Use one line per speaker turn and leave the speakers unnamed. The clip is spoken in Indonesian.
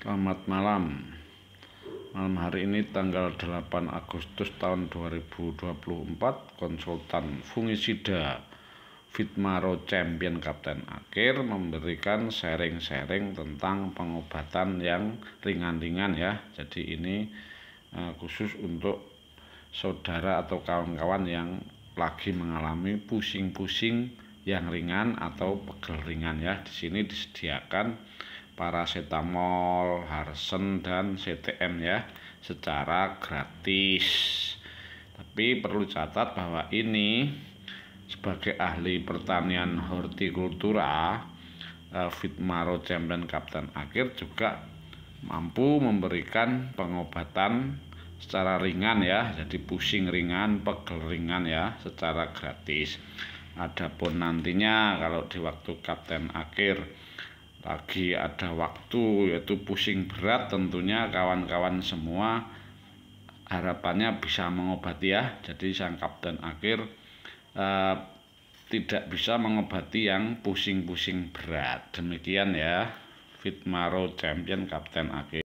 Selamat malam. Malam hari ini tanggal 8 Agustus tahun 2024 konsultan fungisida Fitmaro Champion Kapten Akhir memberikan sharing-sharing tentang pengobatan yang ringan-ringan ya. Jadi ini eh, khusus untuk saudara atau kawan-kawan yang lagi mengalami pusing-pusing yang ringan atau pegel ringan ya. Di sini disediakan paracetamol, harsen dan CTM ya secara gratis. Tapi perlu catat bahwa ini sebagai ahli pertanian hortikultura Fitmaro eh, Champion Kapten Akhir juga mampu memberikan pengobatan secara ringan ya jadi pusing ringan pegel ringan ya secara gratis adapun nantinya kalau di waktu kapten akhir lagi ada waktu yaitu pusing berat tentunya kawan-kawan semua harapannya bisa mengobati ya jadi sang kapten akhir eh, tidak bisa mengobati yang pusing-pusing berat demikian ya Fitmaro Champion Kapten Akhir